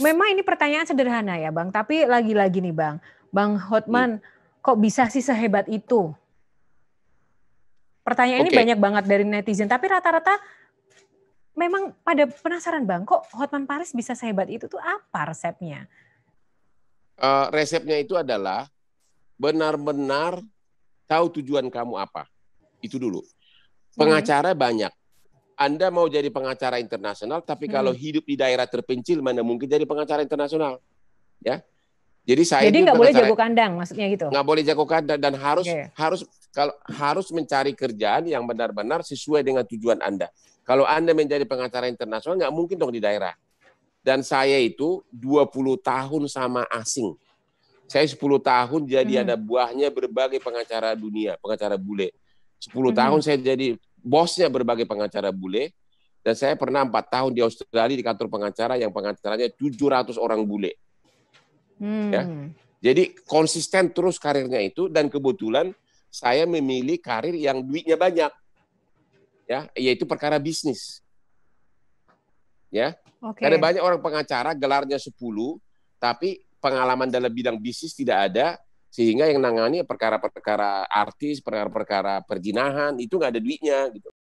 Memang ini pertanyaan sederhana ya Bang, tapi lagi-lagi nih Bang, Bang Hotman hmm. kok bisa sih sehebat itu? Pertanyaan okay. ini banyak banget dari netizen, tapi rata-rata memang pada penasaran Bang, kok Hotman Paris bisa sehebat itu tuh apa resepnya? Uh, resepnya itu adalah benar-benar tahu tujuan kamu apa. Itu dulu. Hmm. Pengacara hmm. banyak. Anda mau jadi pengacara internasional, tapi hmm. kalau hidup di daerah terpencil, mana mungkin jadi pengacara internasional, ya? Jadi saya jadi nggak boleh jago kandang, maksudnya gitu. Nggak boleh jago kandang dan harus okay. Iya, iya. harus kalau harus mencari kerjaan yang benar-benar sesuai dengan tujuan Anda. Kalau Anda menjadi pengacara internasional, nggak mungkin dong di daerah. Dan saya itu 20 tahun sama asing. Saya 10 tahun jadi hmm. ada buahnya berbagai pengacara dunia, pengacara bule. 10 hmm. tahun saya jadi bosnya berbagai pengacara bule dan saya pernah empat tahun di Australia di kantor pengacara yang pengacaranya 700 orang bule. Ya. Hmm. Ya. Jadi konsisten terus karirnya itu dan kebetulan saya memilih karir yang duitnya banyak. Ya, yaitu perkara bisnis. Ya. Okay. Karena banyak orang pengacara gelarnya 10 tapi pengalaman dalam bidang bisnis tidak ada, sehingga yang nangani perkara-perkara artis, perkara-perkara perjinahan itu nggak ada duitnya gitu.